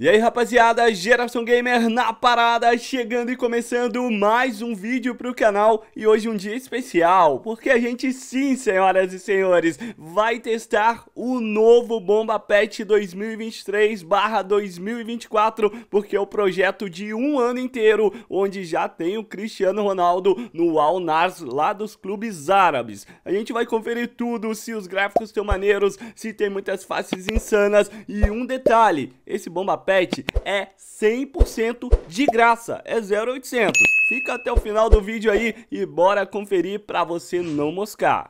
E aí rapaziada, Geração Gamer na parada, chegando e começando mais um vídeo pro canal e hoje um dia especial, porque a gente sim, senhoras e senhores, vai testar o novo Bomba Pet 2023/2024, porque é o projeto de um ano inteiro, onde já tem o Cristiano Ronaldo no Al Nassr lá dos clubes árabes. A gente vai conferir tudo, se os gráficos estão maneiros, se tem muitas faces insanas e um detalhe, esse Bomba Pet é 100% de graça, é 0800. Fica até o final do vídeo aí e bora conferir para você não moscar.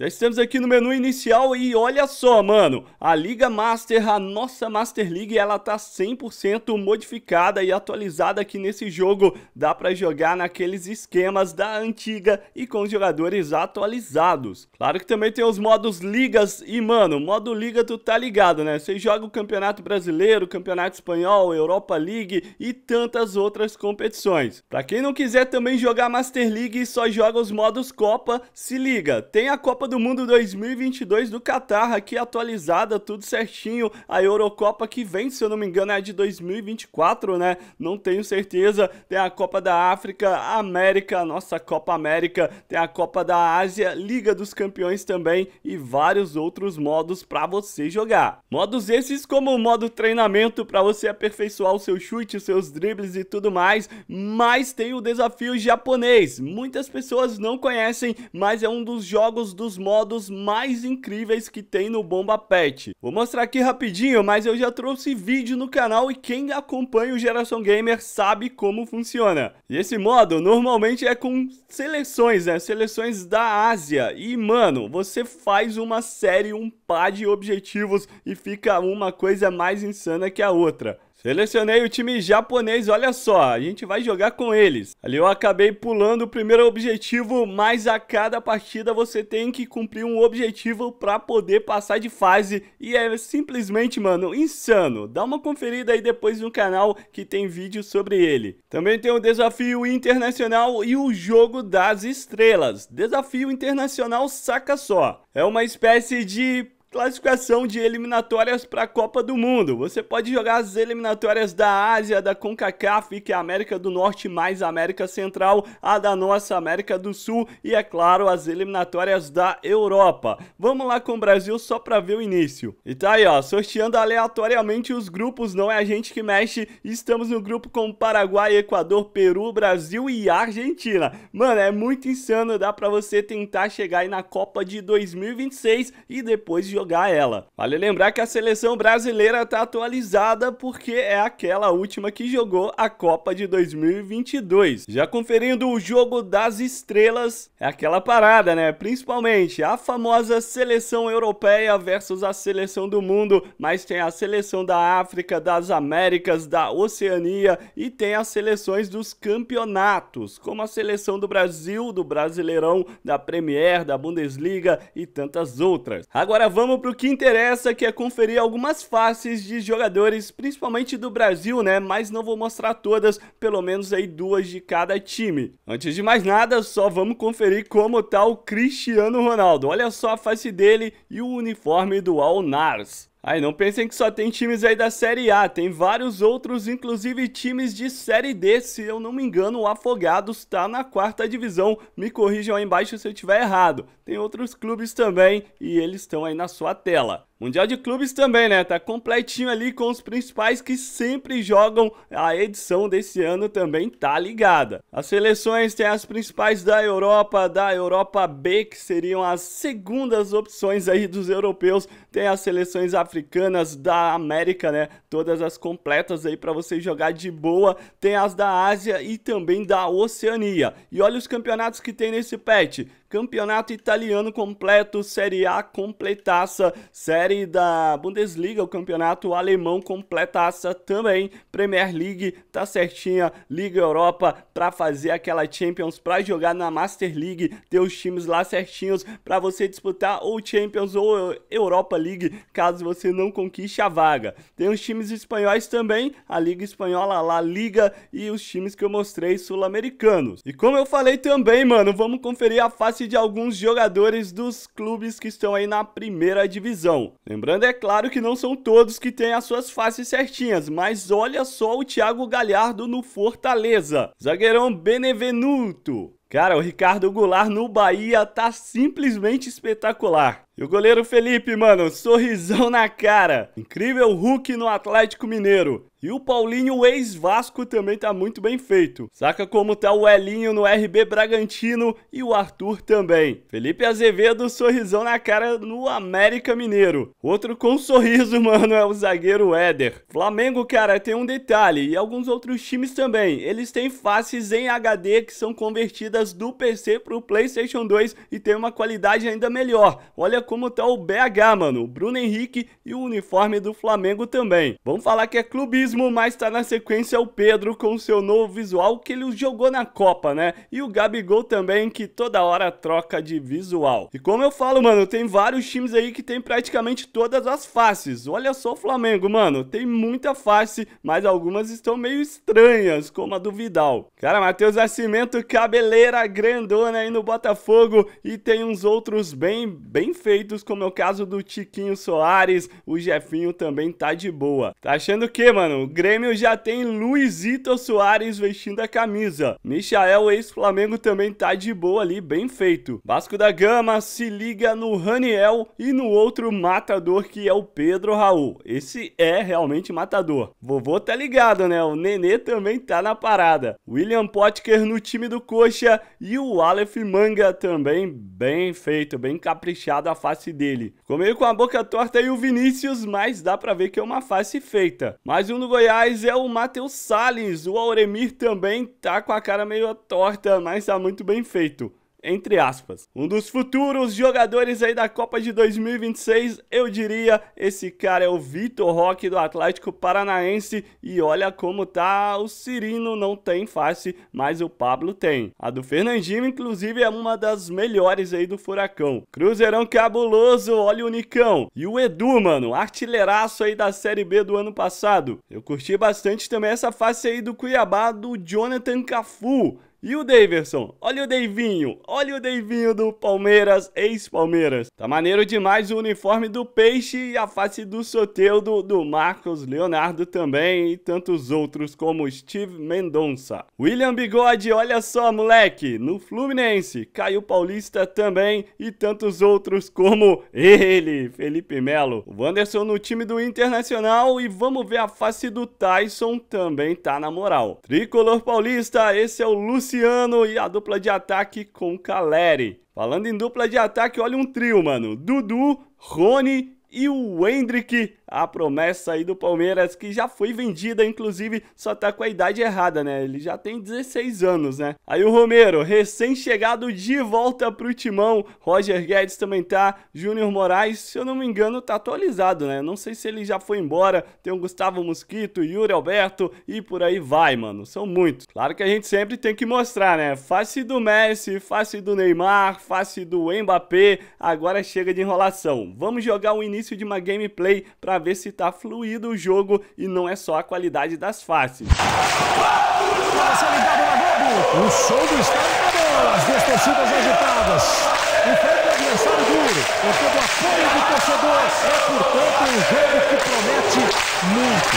Já estamos aqui no menu inicial e olha só, mano, a Liga Master, a nossa Master League, ela tá 100% modificada e atualizada aqui nesse jogo. Dá pra jogar naqueles esquemas da antiga e com jogadores atualizados. Claro que também tem os modos ligas e, mano, modo liga tu tá ligado, né? Você joga o Campeonato Brasileiro, Campeonato Espanhol, Europa League e tantas outras competições. Pra quem não quiser também jogar Master League e só joga os modos Copa, se liga, tem a Copa do Mundo 2022 do Qatar, aqui atualizada, tudo certinho. A Eurocopa que vem, se eu não me engano, é de 2024, né? Não tenho certeza. Tem a Copa da África, América, nossa Copa América, tem a Copa da Ásia, Liga dos Campeões também e vários outros modos para você jogar. Modos esses como o modo treinamento para você aperfeiçoar o seu chute, os seus dribles e tudo mais, mas tem o desafio japonês. Muitas pessoas não conhecem, mas é um dos jogos dos modos mais incríveis que tem no Bomba Pet. Vou mostrar aqui rapidinho, mas eu já trouxe vídeo no canal e quem acompanha o Geração Gamer sabe como funciona. E esse modo normalmente é com seleções, né? Seleções da Ásia. E, mano, você faz uma série, um par de objetivos e fica uma coisa mais insana que a outra. Selecionei o time japonês, olha só, a gente vai jogar com eles. Ali eu acabei pulando o primeiro objetivo, mas a cada partida você tem que cumprir um objetivo para poder passar de fase e é simplesmente, mano, insano. Dá uma conferida aí depois no canal que tem vídeo sobre ele. Também tem o desafio internacional e o jogo das estrelas. Desafio internacional, saca só. É uma espécie de Classificação de eliminatórias para a Copa do Mundo. Você pode jogar as eliminatórias da Ásia, da CONCACAF, que é a América do Norte mais a América Central, a da nossa América do Sul e, é claro, as eliminatórias da Europa. Vamos lá com o Brasil só para ver o início. E tá aí, ó, sorteando aleatoriamente os grupos, não é a gente que mexe. Estamos no grupo com Paraguai, Equador, Peru, Brasil e Argentina. Mano, é muito insano, dá para você tentar chegar aí na Copa de 2026 e depois de jogar ela. Vale lembrar que a seleção brasileira está atualizada porque é aquela última que jogou a Copa de 2022. Já conferindo o jogo das estrelas, é aquela parada, né? Principalmente a famosa seleção europeia versus a seleção do mundo, mas tem a seleção da África, das Américas, da Oceania e tem as seleções dos campeonatos, como a seleção do Brasil, do Brasileirão, da Premier, da Bundesliga e tantas outras. Agora vamos vamos pro que interessa, que é conferir algumas faces de jogadores, principalmente do Brasil, né? Mas não vou mostrar todas, pelo menos aí duas de cada time. Antes de mais nada, só vamos conferir como tá o Cristiano Ronaldo. Olha só a face dele e o uniforme do Al Nars. Aí não pensem que só tem times aí da Série A, tem vários outros, inclusive times de Série D. Se eu não me engano, o Afogados está na quarta divisão. Me corrijam aí embaixo se eu estiver errado. Tem outros clubes também e eles estão aí na sua tela. Mundial de Clubes também, né? Tá completinho ali com os principais que sempre jogam. A edição desse ano também tá ligada. As seleções têm as principais da Europa, da Europa B, que seriam as segundas opções aí dos europeus. Tem as seleções africanas da América, né? Todas as completas aí para você jogar de boa. Tem as da Ásia e também da Oceania. E olha os campeonatos que tem nesse patch. Campeonato italiano completo, Série A completaça, Série da Bundesliga, o campeonato alemão completaça também, Premier League tá certinha, Liga Europa para fazer aquela Champions, para jogar na Master League, ter os times lá certinhos para você disputar ou Champions ou Europa League, caso você não conquiste a vaga. Tem os times espanhóis também, a Liga Espanhola, La Liga e os times que eu mostrei sul-americanos. E como eu falei também, mano, vamos conferir a fase de alguns jogadores dos clubes que estão aí na primeira divisão. Lembrando, é claro que não são todos que têm as suas faces certinhas, mas olha só o Thiago Galhardo no Fortaleza. Zagueirão Benevenuto. Cara, o Ricardo Goulart no Bahia tá simplesmente espetacular. E o goleiro Felipe, mano, sorrisão na cara. Incrível Hulk no Atlético Mineiro. E o Paulinho, ex-Vasco, também tá muito bem feito. Saca como tá o Elinho no RB Bragantino e o Arthur também. Felipe Azevedo, sorrisão na cara no América Mineiro. Outro com sorriso, mano, é o zagueiro Éder. Flamengo, cara, tem um detalhe, e alguns outros times também. Eles têm faces em HD que são convertidas do PC pro PlayStation 2 e tem uma qualidade ainda melhor. Olha como tá o BH, mano. O Bruno Henrique e o uniforme do Flamengo também. Vamos falar que é clubismo, mas tá na sequência o Pedro com seu novo visual que ele jogou na Copa, né? E o Gabigol também, que toda hora troca de visual. E como eu falo, mano, tem vários times aí que tem praticamente todas as faces. Olha só o Flamengo, mano. Tem muita face, mas algumas estão meio estranhas, como a do Vidal. Cara, Matheus Nascimento, cabeleira grandona aí no Botafogo e tem uns outros bem, bem feios suspeitos, como é o caso do Tiquinho Soares, o Jefinho também tá de boa. Tá achando o que, mano? O Grêmio já tem Luizito Soares vestindo a camisa. Michael, ex-Flamengo, também tá de boa ali, bem feito. Vasco da Gama se liga no Raniel e no outro matador que é o Pedro Raul. Esse é realmente matador. Vovô tá ligado, né? O Nenê também tá na parada. William Potker no time do Coxa e o Aleph Manga também bem feito, bem caprichado a face dele. Ficou meio com a boca torta e o Vinícius, mas dá pra ver que é uma face feita. Mais um do Goiás é o Matheus Salles. O Auremir também tá com a cara meio torta, mas tá muito bem feito entre aspas. Um dos futuros jogadores aí da Copa de 2026, eu diria, esse cara é o Vitor Roque do Atlético Paranaense e olha como tá, o Cirino não tem face, mas o Pablo tem. A do Fernandinho, inclusive, é uma das melhores aí do Furacão. Cruzeirão cabuloso, olha o Nicão. E o Edu, mano, artilheiraço aí da Série B do ano passado. Eu curti bastante também essa face aí do Cuiabá do Jonathan Cafu. E o Daverson? Olha o Davinho, olha o Davinho do Palmeiras, ex-Palmeiras. Tá maneiro demais o uniforme do Peixe e a face do Soteudo, do Marcos Leonardo também e tantos outros como Steve Mendonça. William Bigode, olha só moleque, no Fluminense, Caio Paulista também e tantos outros como ele, Felipe Melo. O Wanderson no time do Internacional e vamos ver a face do Tyson também tá na moral. Tricolor Paulista, esse é o Luciano. Luciano e a dupla de ataque com Caleri. Falando em dupla de ataque, olha um trio, mano. Dudu, Rony e o Hendrick a promessa aí do Palmeiras, que já foi vendida, inclusive, só tá com a idade errada, né? Ele já tem 16 anos, né? Aí o Romero, recém-chegado de volta pro timão, Roger Guedes também tá, Júnior Moraes, se eu não me engano, tá atualizado, né? Não sei se ele já foi embora, tem o Gustavo Mosquito, Yuri Alberto e por aí vai, mano. São muitos. Claro que a gente sempre tem que mostrar, né? Face do Messi, face do Neymar, face do Mbappé, agora chega de enrolação. Vamos jogar o início de uma gameplay pra ver se tá fluido o jogo e não é só a qualidade das faces. O show do estádio acabou, as duas torcidas agitadas. E foi um adversário duro, contando o apoio do torcedor. É, portanto, um jogo que promete muito.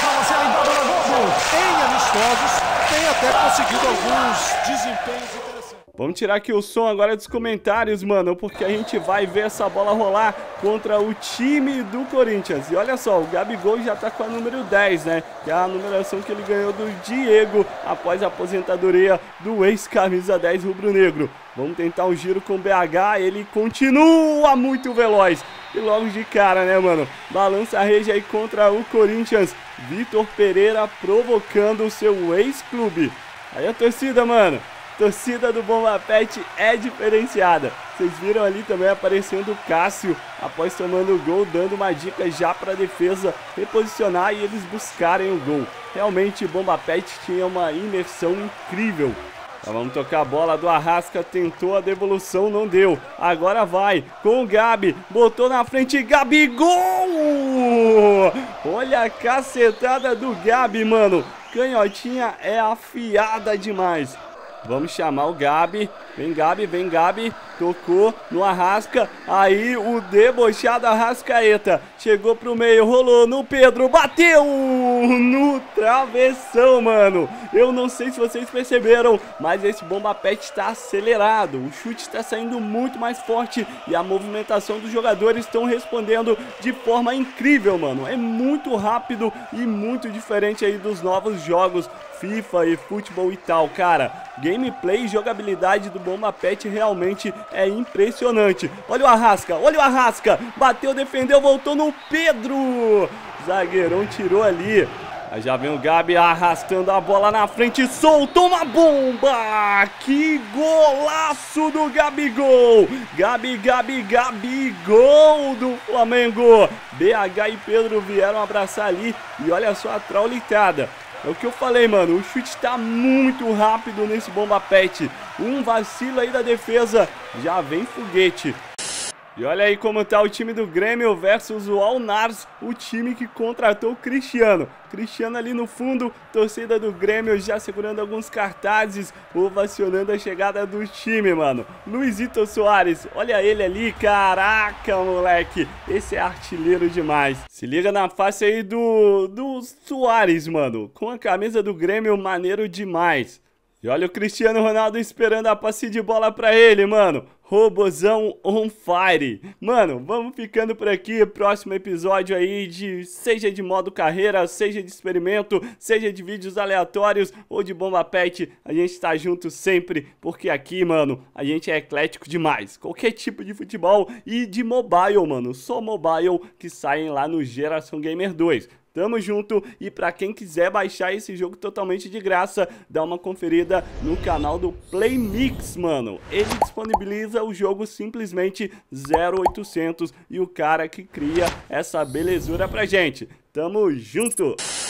Fala, se lembrada na Globo, tem amistosos, tem até conseguido alguns desempenhos. Vamos tirar aqui o som agora dos comentários, mano, porque a gente vai ver essa bola rolar contra o time do Corinthians. E olha só, o Gabigol já tá com a número 10, né? Que é a numeração que ele ganhou do Diego após a aposentadoria do ex-camisa 10 rubro-negro. Vamos tentar um giro com o BH, ele continua muito veloz. E logo de cara, né, mano? Balança a rede aí contra o Corinthians. Vitor Pereira provocando o seu ex-clube. Aí a torcida, mano torcida do Bomba Pet é diferenciada. Vocês viram ali também aparecendo o Cássio após tomando o gol, dando uma dica já para a defesa reposicionar e eles buscarem o gol. Realmente, Bomba Pet tinha uma imersão incrível. Então vamos tocar a bola do Arrasca, tentou a devolução, não deu. Agora vai com o Gabi, botou na frente, Gabi, gol! Olha a cacetada do Gabi, mano. Canhotinha é afiada demais. Vamos chamar o Gabi. Vem Gabi, vem Gabi. Tocou no Arrasca. Aí o debochado Arrascaeta. Chegou pro meio, rolou no Pedro. Bateu no travessão, mano. Eu não sei se vocês perceberam, mas esse bomba pet está acelerado. O chute está saindo muito mais forte e a movimentação dos jogadores estão respondendo de forma incrível, mano. É muito rápido e muito diferente aí dos novos jogos FIFA e futebol e tal, cara. Gameplay e jogabilidade do Bomba Pet realmente é impressionante. Olha o Arrasca, olha o Arrasca. Bateu, defendeu, voltou no Pedro. Zagueirão tirou ali. Aí já vem o Gabi arrastando a bola na frente, soltou uma bomba! Que golaço do Gabigol! Gabi, Gabi, Gabigol do Flamengo! BH e Pedro vieram abraçar ali e olha só a traulitada. É o que eu falei, mano. O chute tá muito rápido nesse bomba pet. Um vacilo aí da defesa. Já vem foguete. E olha aí como está o time do Grêmio versus o Alnars, o time que contratou o Cristiano. Cristiano ali no fundo, torcida do Grêmio já segurando alguns cartazes, ovacionando a chegada do time, mano. Luizito Soares, olha ele ali, caraca, moleque. Esse é artilheiro demais. Se liga na face aí do, do Soares, mano. Com a camisa do Grêmio, maneiro demais. E olha o Cristiano Ronaldo esperando a passe de bola para ele, mano. Robozão on fire. Mano, vamos ficando por aqui. Próximo episódio aí de seja de modo carreira, seja de experimento, seja de vídeos aleatórios ou de bomba pet. A gente tá junto sempre, porque aqui, mano, a gente é eclético demais. Qualquer tipo de futebol e de mobile, mano. Só mobile que saem lá no Geração Gamer 2. Tamo junto e para quem quiser baixar esse jogo totalmente de graça, dá uma conferida no canal do Playmix, mano. Ele disponibiliza o jogo simplesmente 0800 e o cara que cria essa belezura pra gente. Tamo junto!